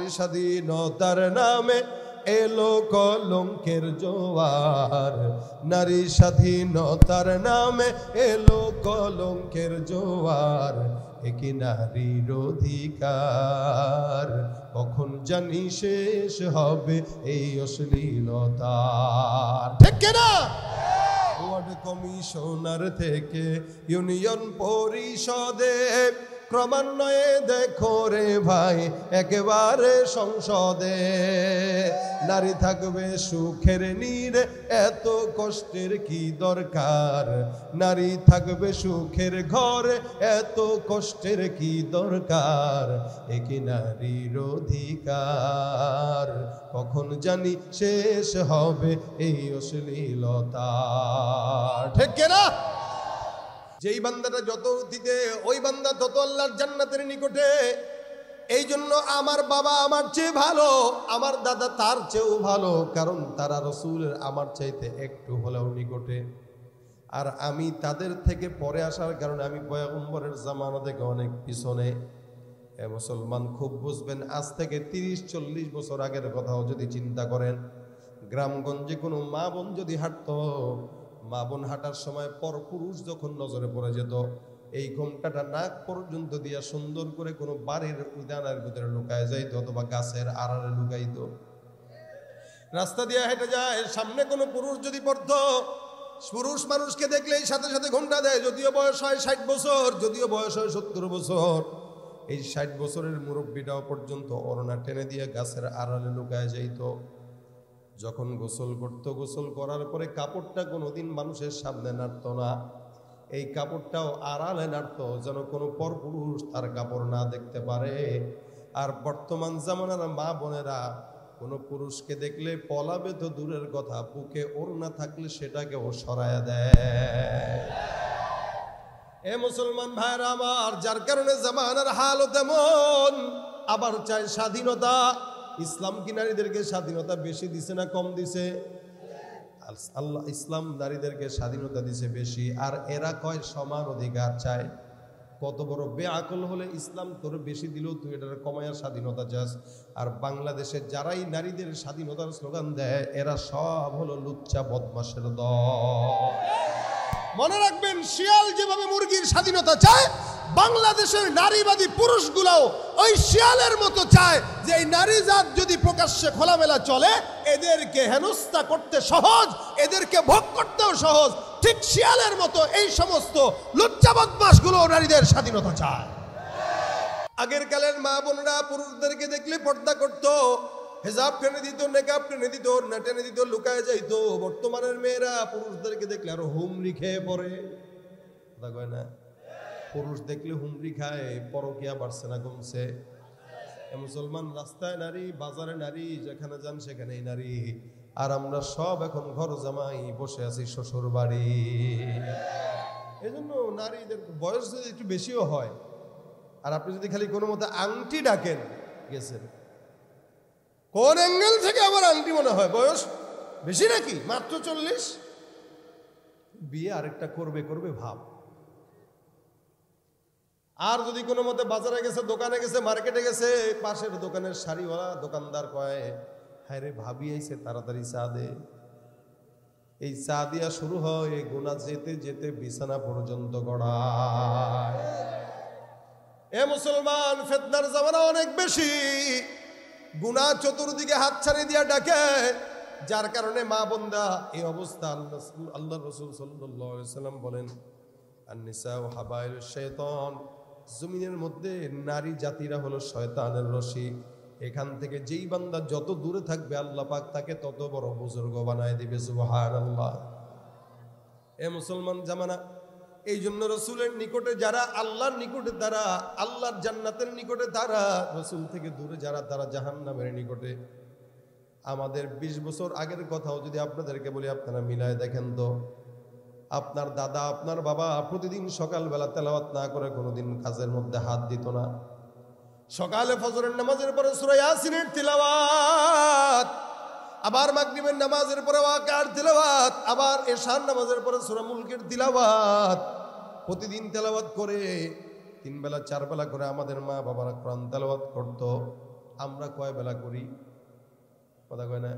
দেশের স্বাধীনতার নামে এলো কলঙ্কের জোয়ার নারী স্বাধীনতার নামে এলো কলঙ্কের জোয়ার একে নারীর অধিকার কখন জানি শেষ হবে এই অশ্লীলতার থেকে না ওয়ার্ড কমিশনার থেকে ইউনিয়ন পরিষদে ক্রমান্বয়ে দেখো রে ভাই একেবারে সংসদে নারী থাকবে সুখের নীরে এত কষ্টের কি দরকার নারী থাকবে সুখের ঘরে এত কষ্টের কি দরকার একে নারীর অধিকার কখন জানি শেষ হবে এই অশ্লীলতা ঠিক না যেই বান্দাটা যত দিতে ওই বান্দা তত আল্লাহর জান্নাতের নিকটে এই জন্য আমার বাবা আমার চেয়ে ভালো আমার দাদা তার চেয়েও ভালো কারণ তারা রসুলের আমার চাইতে একটু হলেও নিকটে আর আমি তাদের থেকে পরে আসার কারণে আমি পয়গম্বরের জামানা থেকে অনেক পিছনে এ মুসলমান খুব বুঝবেন আজ থেকে তিরিশ চল্লিশ বছর আগের কথাও যদি চিন্তা করেন গ্রামগঞ্জে কোনো মা বোন যদি হাঁটত মা বোন হাঁটার সময় পর পুরুষ যখন নজরে পড়ে যেত এই ঘোমটাটা নাক পর্যন্ত দিয়া সুন্দর করে কোনো বাড়ির উদানের ভিতরে লুকায় যাইত অথবা গাছের আড়ালে লুকাইত রাস্তা দিয়ে হেঁটে যায় সামনে কোনো পুরুষ যদি পড়ত পুরুষ মানুষকে দেখলেই সাথে সাথে ঘোমটা দেয় যদিও বয়স হয় ষাট বছর যদিও বয়স হয় সত্তর বছর এই ষাট বছরের মুরব্বীটাও পর্যন্ত অরণা টেনে দিয়ে গাছের আড়ালে লুকায় যাইত যখন গোসল করতো গোসল করার পরে কাপড়টা কোনোদিন মানুষের সামনে নাড়ত না এই কাপড়টাও আড়ালে নাড়ত যেন কোনো পরপুরুষ তার কাপড় না দেখতে পারে আর বর্তমান জামানার মা বোনেরা কোনো পুরুষকে দেখলে পলাবে তো দূরের কথা বুকে ওর না থাকলে সেটাকেও সরায় দেয় এ মুসলমান ভাইরা আমার যার কারণে জামানার হাল তেমন আবার চাই স্বাধীনতা ইসলাম কি নারীদেরকে স্বাধীনতা বেশি দিছে না কম দিছে আল্লাহ ইসলাম নারীদেরকে স্বাধীনতা দিছে বেশি আর এরা কয় সমান অধিকার চায় কত বড় বেআকল হলে ইসলাম তোর বেশি দিলেও তুই এটার কমায়া স্বাধীনতা চাস আর বাংলাদেশে যারাই নারীদের স্বাধীনতার স্লোগান দেয় এরা সব হলো লুচ্চা বদমাসের দল মনে রাখবেন শিয়াল যেভাবে মুরগির স্বাধীনতা চায় বাংলাদেশের নারীবাদী পুরুষগুলাও ওই শিয়ালের মতো চায় যে এই নারী জাত যদি প্রকাশ্যে খোলামেলা চলে এদেরকে হেনস্থা করতে সহজ এদেরকে ভোগ করতেও সহজ ঠিক শিয়ালের মতো এই সমস্ত গুলো নারীদের স্বাধীনতা চায় আগের কালের মা বোনরা পুরুষদেরকে দেখলে পর্দা করতো হেজাব টেনে দিত নেকাব টেনে দিত না টেনে দিত লুকায় যাইত বর্তমানের মেয়েরা পুরুষদেরকে দেখলে আরো হুমরি খেয়ে পড়ে না পুরুষ দেখলে হুমরি খায় পরকিয়া বাড়ছে না কমছে মুসলমান রাস্তায় নারী বাজারে নারী যেখানে যান সেখানেই নারী আর আমরা সব এখন ঘর জামাই বসে আছি শ্বশুর বাড়ি জন্য নারীদের বয়স যদি একটু বেশিও হয় আর আপনি যদি খালি কোনো মতো আংটি ডাকেন গেছেন কোন অ্যাঙ্গেল থেকে আমার আংটি মনে হয় বয়স বেশি নাকি মাত্র চল্লিশ বিয়ে আরেকটা করবে করবে ভাব আর যদি কোনো মতে বাজারে গেছে দোকানে গেছে মার্কেটে গেছে পাশের দোকানের শাড়িওয়ালা দোকানদার কয় হায় রে ভাবি আইসে তাড়াতাড়ি চা দে এই চা দিয়া শুরু হয় এই গোনা যেতে যেতে বিছানা পর্যন্ত গড়ায় এ মুসলমান ফেতনার জামানা অনেক বেশি গুনা চতুর্দিকে হাত ছাড়ি দিয়া ডাকে যার কারণে মা বন্দা এই অবস্থা আল্লাহ আল্লাহ রসুল সাল্লাম বলেন আর নিসা ও হাবাইল শেতন জমিনের মধ্যে নারী জাতিরা হলো শয়তানের রশি এখান থেকে যেই বান্দা যত দূরে থাকবে আল্লাহ পাক তাকে তত বড় বুজুর্গ বানায় দিবে আল্লাহ এ মুসলমান জামানা এই জন্য রসুলের নিকটে যারা আল্লাহর নিকটে তারা আল্লাহর জান্নাতের নিকটে তারা রসুল থেকে দূরে যারা তারা জাহান নামের নিকটে আমাদের ২০ বছর আগের কথাও যদি আপনাদেরকে বলি আপনারা মিলায় দেখেন তো আপনার দাদা আপনার বাবা প্রতিদিন সকালবেলা তেলাওয়াত না করে কোনোদিন কাজের মধ্যে হাত দিত না সকালে ফজরের নামাজের পরে সুরাইয়াসিনের তেলাওয়াত আবার মাগরিবের নামাজের পরে ওয়াকার তিলাওয়াত আবার এশার নামাজের পরে সুরা মুলকের তেলাওয়াত প্রতিদিন তেলাওয়াত করে তিন বেলা চার বেলা করে আমাদের মা বাবারা কোরআন তেলাওয়াত করত আমরা কয় বেলা করি কথা কয় না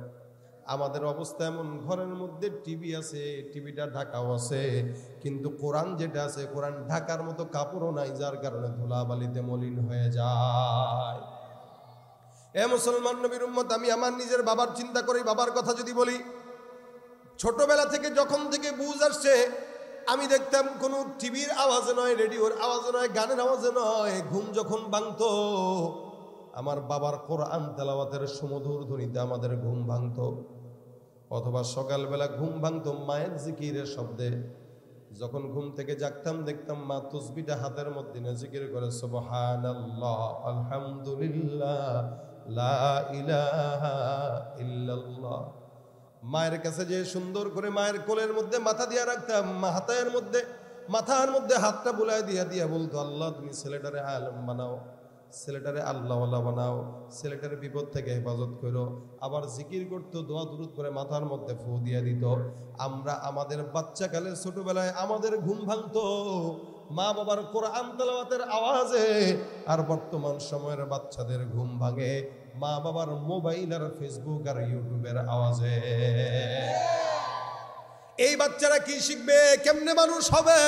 আমাদের অবস্থা এমন ঘরের মধ্যে টিভি আছে টিভিটা ঢাকাও আছে কিন্তু কোরআন যেটা আছে কোরআন ঢাকার মতো কাপড়ও নাই যার কারণে ধুলাবালিতে মলিন হয়ে যায় এ মুসলমান নবীর উম্মত আমি আমার নিজের বাবার চিন্তা করি বাবার কথা যদি বলি ছোটবেলা থেকে যখন থেকে বুঝ আসছে আমি দেখতাম কোনো টিভির আওয়াজে নয় রেডিওর আওয়াজে নয় গানের আওয়াজে নয় ঘুম যখন ভাঙত আমার বাবার কোরআন তেলাওয়াতের সমধুর ধ্বনিতে আমাদের ঘুম ভাঙত অথবা সকালবেলা ঘুম ভাঙত মায়ের জিকিরের শব্দে যখন ঘুম থেকে জাগতাম দেখতাম মা তসবিটা হাতের মধ্যে জিকির করে সুবহান আলহামদুলিল্লাহ মায়ের কাছে যে সুন্দর করে মায়ের কোলের মধ্যে মাথা দিয়া রাখতাম হাতায়ের মধ্যে মাথার মধ্যে হাতটা বুলাই দিয়া দিয়া বলতো আল্লাহ তুমি ছেলেটারে আলম বানাও ছেলেটারে আল্লাহ বানাও ছেলেটারে বিপদ থেকে হেফাজত করো আবার জিকির করতো দোয়া দূরত করে মাথার মধ্যে ফু দিয়ে দিত আমরা আমাদের বাচ্চাকালে ছোটবেলায় আমাদের ঘুম ভাঙতো মা বাবার কোরআন তেলাওয়াতের আওয়াজে আর বর্তমান সময়ের বাচ্চাদের ঘুম ভাঙে মা বাবার মোবাইল আর ফেসবুক আর ইউটিউবের আওয়াজে এই বাচ্চারা কি শিখবে কেমনে মানুষ হবে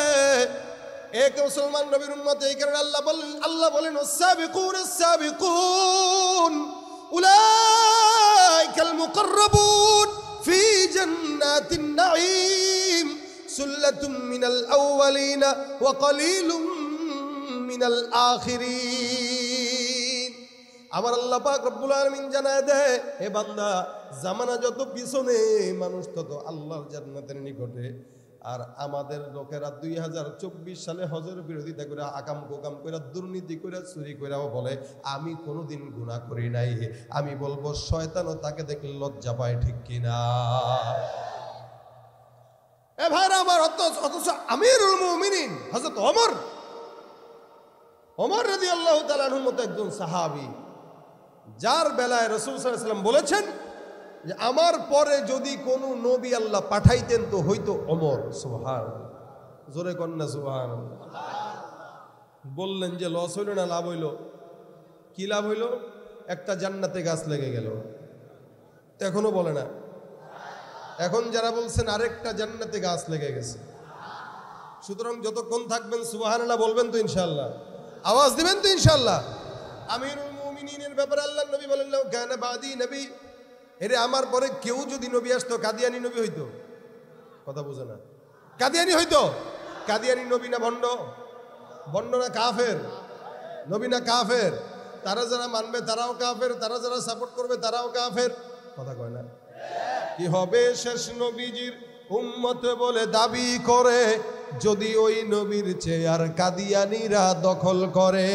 এক মুসলমান নবীর উন্মত এই কারণে আল্লাহ বলেন আল্লাহ বলেন সাবিকুন সাবিকুন উলাইকাল মুকাররাবুন ফি জান্নাতিন নাঈম সুল্লাতুম মিনাল আউওয়ালিনা ওয়া কলিলুম মিনাল আখিরিন আমার আল্লাহ পাক রব্বুল আলামিন জানায় দেয় হে বান্দা জামানা যত পিছনে মানুষ তত আল্লাহর জান্নাতের নিকটে আর আমাদের লোকেরা দুই হাজার চব্বিশ সালে হজের বিরোধিতা করে আকাম কোকাম করে দুর্নীতি করে চুরি করেও বলে আমি কোনোদিন গুণা করি নাই আমি বলবো শয়তানও তাকে দেখলে লজ্জা পায় ঠিক কিনা এ ভাই আমার অথচ আমিরুল মুমিনিন হজরত অমর অমর রদি আল্লাহ তালাহুর মতো একজন সাহাবি যার বেলায় রসুল সাল্লাম বলেছেন যে আমার পরে যদি কোনো নবী আল্লাহ পাঠাইতেন তো হইতো অমর সোহান জোরে কন্যা সোহান বললেন যে লস হইল না লাভ হইল কি লাভ হইল একটা জান্নাতে গাছ লেগে গেল এখনো বলে না এখন যারা বলছেন আরেকটা জান্নাতে গাছ লেগে গেছে সুতরাং যতক্ষণ থাকবেন সুবাহানা বলবেন তো ইনশাল্লাহ আওয়াজ দিবেন তো ইনশাল্লাহ আমিরুল ব্যাপারে আল্লাহ নবী বলেন কানা বাদি নবী এরে আমার পরে কেউ যদি নবী আসতো কাদিয়ানি নবী হইতো কথা বোঝে না কাদিয়ানি হইতো কাদিয়ানি নবী না ভণ্ড ভণ্ড না কাফের নবী না কাফের তারা যারা মানবে তারাও কাফের তারা যারা সাপোর্ট করবে তারাও কাফের কথা কয় না কি হবে শেষ নবীজির উম্মত বলে দাবি করে যদি ওই নবীর চেয়ার কাদিয়ানিরা দখল করে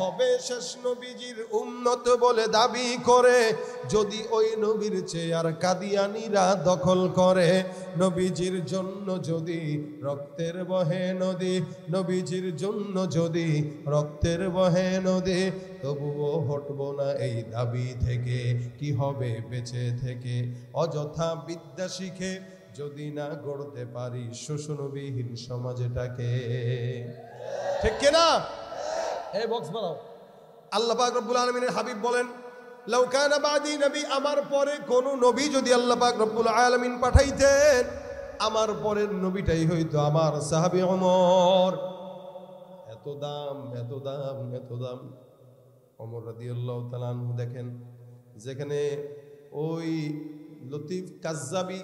হবে শেষ নবীজির উন্নত বলে দাবি করে যদি ওই নবীর চেয়ার কাদিয়ানিরা দখল করে নবীজির জন্য যদি রক্তের বহে নদী নবীজির জন্য যদি রক্তের বহে নদী তবুও হটব না এই দাবি থেকে কি হবে বেঁচে থেকে অযথা বিদ্যা শিখে যদি না গড়তে পারি শোষণবিহীন সমাজটাকে ঠিক কিনা এই বক্স বানাও আল্লাহ পাক আলমিনের হাবিব বলেন লৌকানা বাদি নবী আমার পরে কোনো নবী যদি আল্লাহ পাক রব্বুল আলমিন পাঠাইতেন আমার পরের নবীটাই হইতো আমার সাহাবি অমর এত দাম এত দাম এত দাম অমর রাদিউল্লাহ তালানহু দেখেন যেখানে ওই লতিফ কাজ্জাবি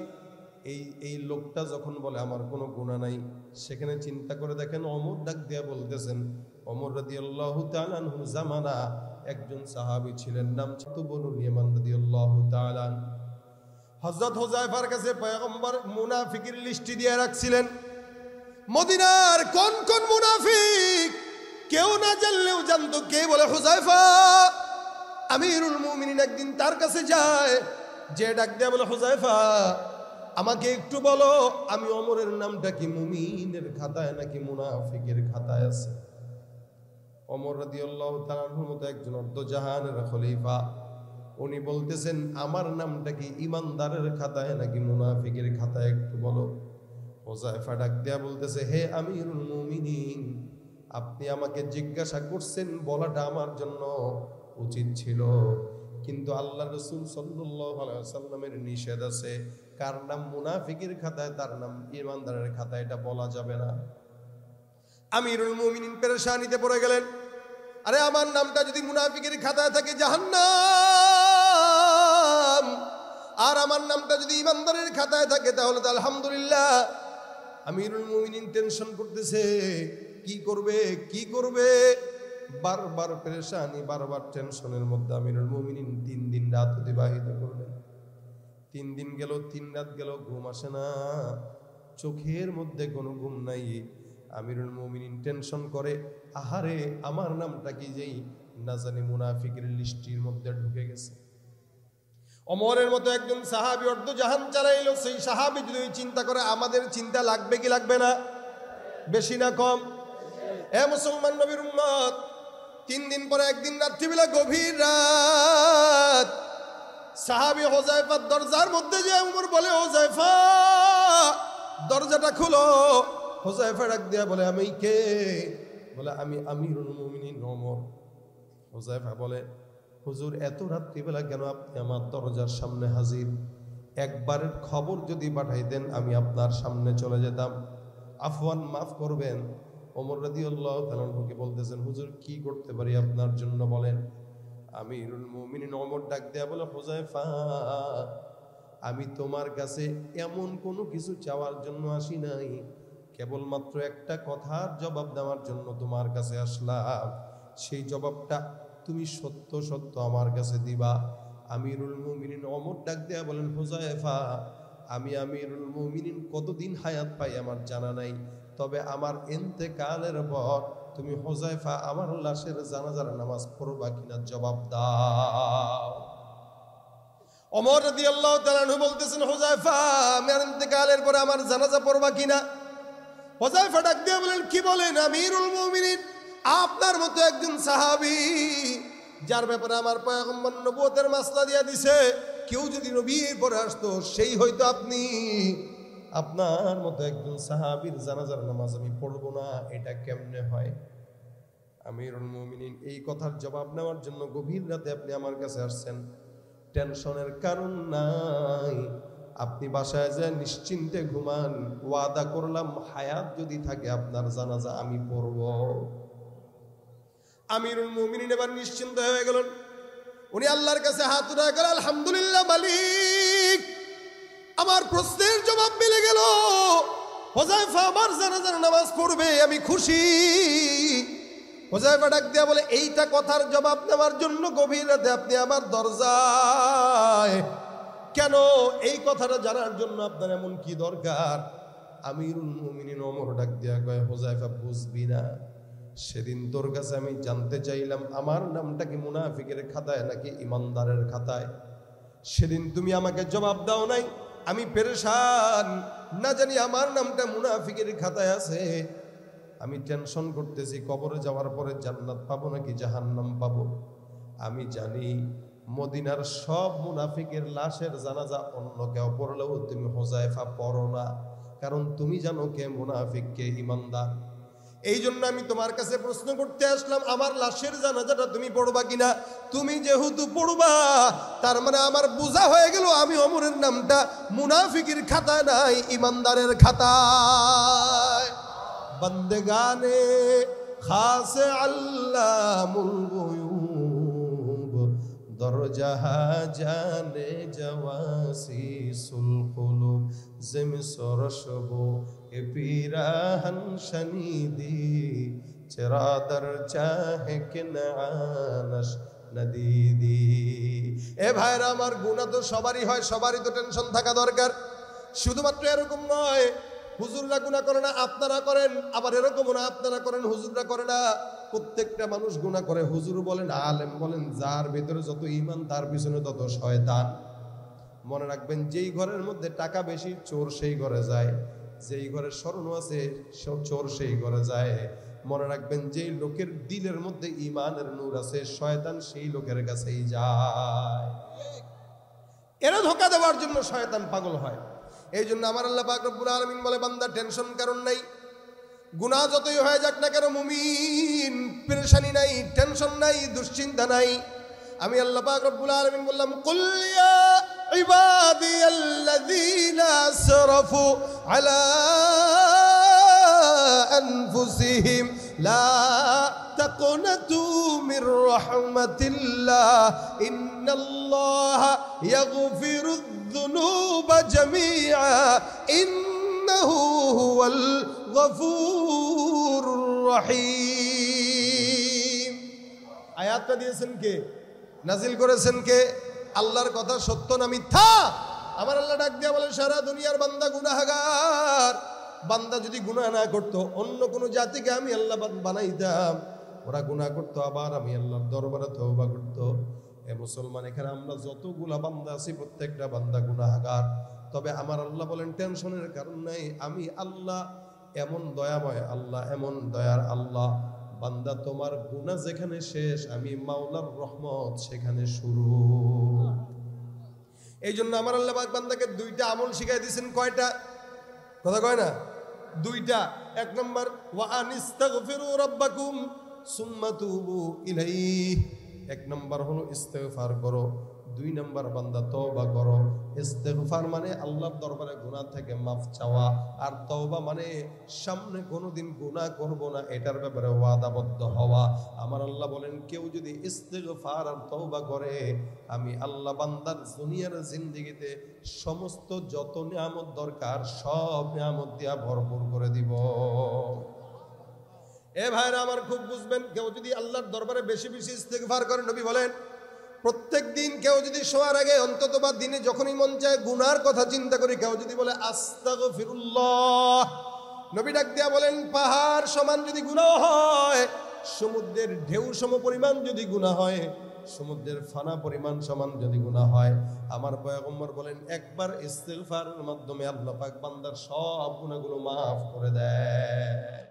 এই এই লোকটা যখন বলে আমার কোনো গুণা নাই সেখানে চিন্তা করে দেখেন অমর ডাক দিয়া বলতেছেন অমর রদি আল্লাহ তালানহু জামানা একজন সাহাবি ছিলেন নাম ছত বনুল ইয়ামান রদি আল্লাহ তালান হজরত হোজাইফার কাছে পয়গম্বর মুনাফিকের লিস্টি দিয়ে রাখছিলেন মদিনার কোন কোন মুনাফিক কেউ না জানলেও জানতো কে বলে হোজাইফা আমিরুল মুমিনিন একদিন তার কাছে যায় যে ডাক দেয়া বলে হোজাইফা আমাকে একটু বলো আমি অমরের নামটা কি মুমিনের খাতায় নাকি মুনাফিকের খাতায় আছে অমর রাদিউল্লাহ তালাহুর মতো একজন জাহানের খলিফা উনি বলতেছেন আমার নামটা কি ইমানদারের খাতায় নাকি মুনাফিকের খাতায় একটু বলো হোজাইফা ডাক দেয়া বলতেছে হে আমিরুল মুমিনিন আপনি আমাকে জিজ্ঞাসা করছেন বলাটা আমার জন্য উচিত ছিল কিন্তু আল্লাহ রসুল সাল্লামের নিষেধ আছে কার নাম মুনাফিকের খাতায় তার নাম ইমানদারের খাতায় এটা বলা যাবে না আমিরুল মুমিনিন পেরেশানিতে পড়ে গেলেন আরে আমার নামটা যদি মুনাফিকের খাতায় থাকে জাহান্ন আর আমার নামটা যদি ইমানদারের খাতায় থাকে তাহলে তো আলহামদুলিল্লাহ আমিরুল মুমিন টেনশন করতেছে কি করবে কি করবে বারবার পেরেশানি বারবার টেনশনের মধ্যে আমিরুল মুমিন তিন দিন রাত অতিবাহিত করলেন তিন দিন গেল তিন রাত গেল ঘুম আসে না চোখের মধ্যে কোনো ঘুম নাই আমিরুল মুমিন টেনশন করে আহারে আমার নামটা কি যেই না জানি মুনাফিকের লিস্টির মধ্যে ঢুকে গেছে অমরের মতো একজন সাহাবি অর্ধ জাহান চালাইলো সেই সাহাবি যদি চিন্তা করে আমাদের চিন্তা লাগবে কি লাগবে না বেশি না কম এ মুসলমান নবীর উম্মত তিন দিন পরে একদিন বেলা গভীর রাত সাহাবি হোজাইফার দরজার মধ্যে যে উমর বলে হোজাইফা দরজাটা খুলো হোজাইফা ডাক দিয়া বলে আমি কে বলে আমি আমিরুল মুমিনিন ওমর হুজাইফা বলে হুজুর এত রাত্রিবেলা কেন আপনি আমার দরজার সামনে হাজির একবারের খবর যদি পাঠাইতেন আমি আপনার সামনে চলে যেতাম আফওয়ান মাফ করবেন অমর রাদিউল্লাহ তালকে বলতেছেন হুজুর কি করতে পারি আপনার জন্য বলেন আমি মুমিনিন ওমর ডাক দেয়া বলে হুজাইফা আমি তোমার কাছে এমন কোনো কিছু চাওয়ার জন্য আসি নাই কেবলমাত্র একটা কথার জবাব দেওয়ার জন্য তোমার কাছে আসলাম সেই জবাবটা তুমি সত্য সত্য আমার কাছে দিবা আমিরুল মুমিনিন অমর ডাক দেয়া বলেন হোজায়ফা আমি আমিরুল মুমিনিন কতদিন হায়াত পাই আমার জানা নাই তবে আমার এন্তেকালের পর তুমি হোজাইফা আমার লাশের জানাজার নামাজ পড়বা কিনা জবাব দাও অমর রাদিয়াল্লাহু তাআলা বলতেছেন হোজাইফা আমার ইন্তেকালের পরে আমার জানাজা পড়বা কিনা হোজাইফা ডাক দিয়ে বলেন কি বলেন আমিরুল মুমিনিন আপনার মতো একজন সাহাবি যার ব্যাপারে আমার পয়গম্বর নবুয়তের মাসলা দিয়া দিছে কেউ যদি নবীর পরে আসতো সেই হয়তো আপনি আপনার মতো একজন সাহাবির জানাজার নামাজ আমি পড়বো না এটা কেমনে হয় আমিরুল মুমিনিন এই কথার জবাব নেওয়ার জন্য গভীর রাতে আপনি আমার কাছে আসছেন টেনশনের কারণ নাই আপনি বাসায় যে নিশ্চিন্তে ঘুমান ওয়াদা করলাম হায়াত যদি থাকে আপনার জানাজা আমি পড়ব আমিরুল মুমিনিন এবার নিশ্চিন্ত হয়ে গেলেন উনি আল্লাহর কাছে হাত উঠা গেল আলহামদুলিল্লাহ মালিক আমার প্রশ্নের জবাব মিলে গেল হোজাইফা আমার জানাজার নামাজ পড়বে আমি খুশি হোজাইফা ডাক দেয়া বলে এইটা কথার জবাব নেওয়ার জন্য গভীর রাতে আপনি আমার দরজায় কেন এই কথাটা জানার জন্য আপনার এমন কি দরকার আমিরুল মুমিনিন অমর ডাক দেয়া কয় হোজাইফা বুঝবি না সেদিন তোর কাছে আমি জানতে চাইলাম আমার নামটা কি মুনাফিকের খাতায় নাকি ইমানদারের খাতায় সেদিন তুমি আমাকে জবাব দাও নাই আমি পেরেশান না জানি আমার নামটা মুনাফিকের খাতায় আছে আমি টেনশন করতেছি কবরে যাওয়ার পরে জান্নাত পাবো নাকি জাহান্নাম পাবো আমি জানি মদিনার সব মুনাফিকের লাশের জানাজা অন্য কেউ পড়লেও তুমি হোজাইফা পড়ো না কারণ তুমি জানো কে মুনাফিক কে ইমানদার এই জন্য আমি তোমার কাছে প্রশ্ন করতে আসলাম আমার লাশের জানাজাটা তুমি পড়বা কিনা তুমি যেহেতু পড়বা তার মানে আমার বোঝা হয়ে গেল আমি অমরের নামটা মুনাফিকের খাতা নাই ইমানদারের খাতা বন্দে গানে খাসে আল্লাহ মুলগুয়ু দরজাহা জানে জওয়াসি সুলকুলু জিম সরসবো এ পীরাহন শনিদি چرا در চাহে কিনানস নদীদি এ ভাইরা আমার গুণা তো সবারই হয় সবারই তো টেনশন থাকা দরকার শুধুমাত্র এরকম নয় হুজুররা গুণা করে না আপনারা করেন আবার এরকম না আপনারা করেন হুজুররা করে না প্রত্যেকটা মানুষ গুণা করে হুজুর বলেন আলেম বলেন যার ভেতরে যত ইমান তার পিছনে তত শয়তান মনে রাখবেন যেই ঘরের মধ্যে টাকা বেশি চোর সেই ঘরে যায় যেই ঘরে স্মরণ আছে চোর সেই ঘরে যায় মনে রাখবেন যেই লোকের দিলের মধ্যে ইমানের নূর আছে শয়তান সেই লোকের কাছেই যায় এরা ধোকা দেওয়ার জন্য শয়তান পাগল হয় এই জন্য আমার আল্লাহ পাক রব্বুল আলামিন বলে বান্দা টেনশন কারণ নাই গুণা যতই হয়ে যাক না কেন মুমিন পেরেশানি নাই টেনশন নাই দুশ্চিন্তা নাই আমি আল্লাহ পাক রব্বুল আলামিন বললাম কুল্লিয়া ইবাদি আল্লাযীনা আসরাফু আলা আনফুসিহিম লা তাকনাতু মির রাহমাতিল্লাহ ইন্নাল্লাহা ইয়াগফিরুদ যুনুবা জামিআ ইন إنه هو الغفور الرحيم আয়াতটা দিয়েছেন কে নাজিল করেছেন কে আল্লাহর কথা সত্য না মিথ্যা আমার আল্লাহ ডাক দিয়া বলে সারা দুনিয়ার বান্দা গুনাহাগার বান্দা যদি গুনাহ না করতো অন্য কোন জাতিকে আমি আল্লাহ বানাইতাম ওরা গুনাহ করতো আবার আমি আল্লাহর দরবারে তওবা করতো এ মুসলমান এখানে আমরা যতগুলা বান্দা আছি প্রত্যেকটা বান্দা গুনাহাগার তবে আমার আল্লাহ বলেন টেনশনের কারণ নাই আমি আল্লাহ এমন দয়াময় আল্লাহ এমন দয়ার আল্লাহ বান্দা তোমার গুণা যেখানে শেষ আমি মাওলার রহমত সেখানে শুরু এই জন্য আমার আল্লাহ বান্দাকে দুইটা আমল শিখাই দিয়েছেন কয়টা কথা কয় না দুইটা এক নম্বর ওয়া আনিস্তাগফিরু রাব্বাকুম সুম্মা তুবু ইলাইহি এক নম্বর হলো ইস্তেফার করো দুই নম্বর বান্দা তওবা করো ইস্তেফার মানে আল্লাহর দরবারে গুনাহ থেকে মাফ চাওয়া আর তওবা মানে সামনে কোনোদিন গুনাহ করব না এটার ব্যাপারে ওয়াদাবদ্ধ হওয়া আমার আল্লাহ বলেন কেউ যদি ইস্তেফার আর তওবা করে আমি আল্লাহ বান্দার দুনিয়ার জিন্দেগিতে সমস্ত যত নিয়ামত দরকার সব নিয়ামত দিয়া ভরপুর করে দিব এ ভাইরা আমার খুব বুঝবেন কেউ যদি আল্লাহর দরবারে বেশি বেশি ইস্তেকভার করে নবী বলেন প্রত্যেক দিন কেউ যদি শোয়ার আগে অন্তত বা দিনে যখনই মন চায় গুনার কথা চিন্তা করি কেউ যদি বলে আস্তাগ ফিরুল্লাহ নবী ডাক দিয়া বলেন পাহাড় সমান যদি গুণা হয় সমুদ্রের ঢেউ সম পরিমাণ যদি গুণা হয় সমুদ্রের ফানা পরিমাণ সমান যদি গুণা হয় আমার পয়গম্বর বলেন একবার ইস্তেলফারের মাধ্যমে আল্লাহ পাক বান্দার সব গুণাগুলো মাফ করে দেয়